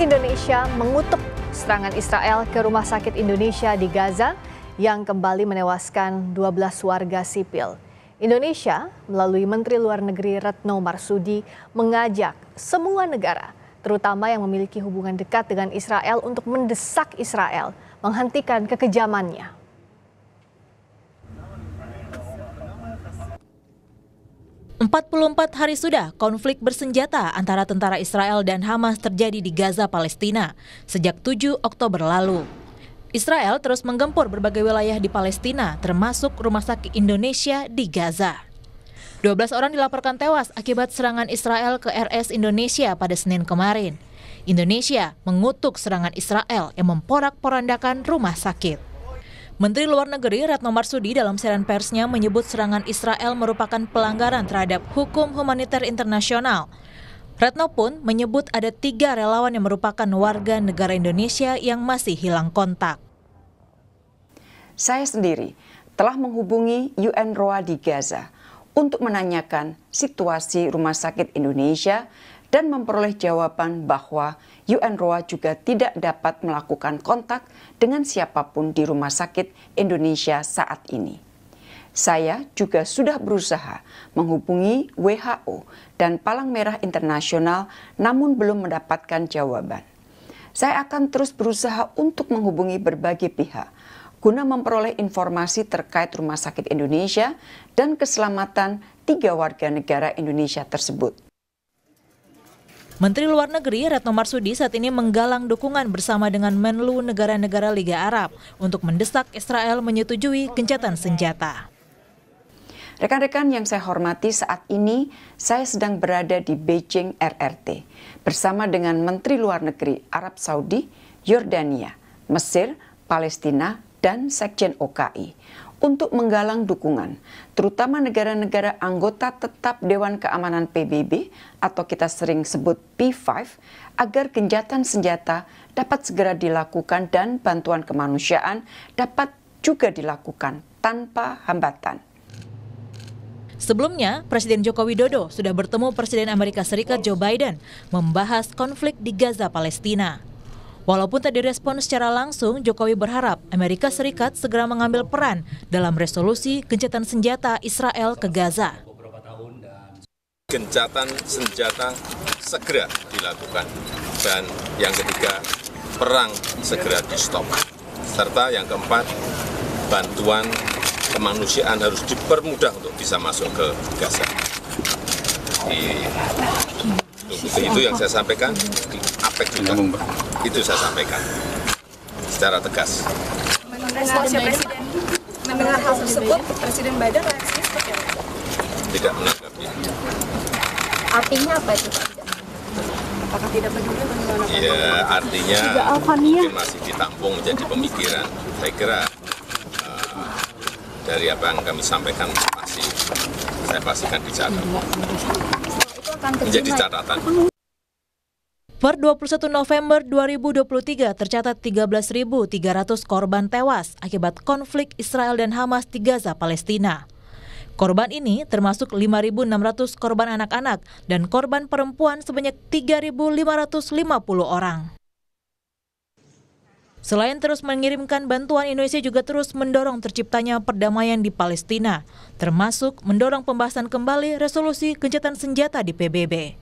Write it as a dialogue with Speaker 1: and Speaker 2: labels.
Speaker 1: Indonesia mengutuk serangan Israel ke rumah sakit Indonesia di Gaza yang kembali menewaskan 12 warga sipil. Indonesia melalui Menteri Luar Negeri Retno Marsudi mengajak semua negara, terutama yang memiliki hubungan dekat dengan Israel untuk mendesak Israel menghentikan kekejamannya. 44 hari sudah konflik bersenjata antara tentara Israel dan Hamas terjadi di Gaza, Palestina sejak 7 Oktober lalu. Israel terus menggempur berbagai wilayah di Palestina, termasuk rumah sakit Indonesia di Gaza. 12 orang dilaporkan tewas akibat serangan Israel ke RS Indonesia pada Senin kemarin. Indonesia mengutuk serangan Israel yang memporak-porandakan rumah sakit. Menteri Luar Negeri Retno Marsudi dalam siaran persnya menyebut serangan Israel merupakan pelanggaran terhadap hukum humaniter internasional. Retno pun menyebut ada tiga relawan yang merupakan warga negara Indonesia yang masih hilang kontak.
Speaker 2: Saya sendiri telah menghubungi UNRWA di Gaza untuk menanyakan situasi rumah sakit Indonesia dan memperoleh jawaban bahwa UNRWA juga tidak dapat melakukan kontak dengan siapapun di Rumah Sakit Indonesia saat ini. Saya juga sudah berusaha menghubungi WHO dan Palang Merah Internasional namun belum mendapatkan jawaban. Saya akan terus berusaha untuk menghubungi berbagai pihak guna memperoleh informasi terkait Rumah Sakit Indonesia dan keselamatan tiga warga negara Indonesia tersebut.
Speaker 1: Menteri Luar Negeri Retno Marsudi saat ini menggalang dukungan bersama dengan Menlu negara-negara Liga Arab
Speaker 2: untuk mendesak Israel menyetujui gencatan senjata. Rekan-rekan yang saya hormati saat ini, saya sedang berada di Beijing RRT bersama dengan Menteri Luar Negeri Arab Saudi, Yordania, Mesir, Palestina, dan Sekjen OKI untuk menggalang dukungan, terutama negara-negara anggota tetap Dewan Keamanan PBB atau kita sering sebut P5, agar genjatan senjata dapat segera dilakukan dan bantuan kemanusiaan dapat juga dilakukan tanpa hambatan.
Speaker 1: Sebelumnya, Presiden Joko Widodo sudah bertemu Presiden Amerika Serikat Joe Biden membahas konflik di Gaza Palestina. Walaupun tak direspon secara langsung, Jokowi berharap Amerika Serikat segera mengambil peran dalam resolusi gencatan senjata Israel ke Gaza.
Speaker 3: Gencatan senjata segera dilakukan dan yang ketiga perang segera di stop serta yang keempat bantuan kemanusiaan harus dipermudah untuk bisa masuk ke Gaza. itu, itu yang saya sampaikan di APEC juga. Itu saya sampaikan secara tegas.
Speaker 1: Responsi Presiden mendengar hal tersebut, Presiden Biden reaksinya
Speaker 3: Tidak menanggapi.
Speaker 1: Artinya apa itu Pak? Apakah tidak peduli
Speaker 3: bagaimana? Ya, artinya mungkin masih ditampung menjadi pemikiran. Saya kira eh, dari apa yang kami sampaikan masih saya pastikan dicatat.
Speaker 2: Menjadi catatan.
Speaker 1: Per 21 November 2023 tercatat 13.300 korban tewas akibat konflik Israel dan Hamas di Gaza, Palestina. Korban ini termasuk 5.600 korban anak-anak dan korban perempuan sebanyak 3.550 orang. Selain terus mengirimkan bantuan, Indonesia juga terus mendorong terciptanya perdamaian di Palestina, termasuk mendorong pembahasan kembali resolusi gencatan senjata di PBB.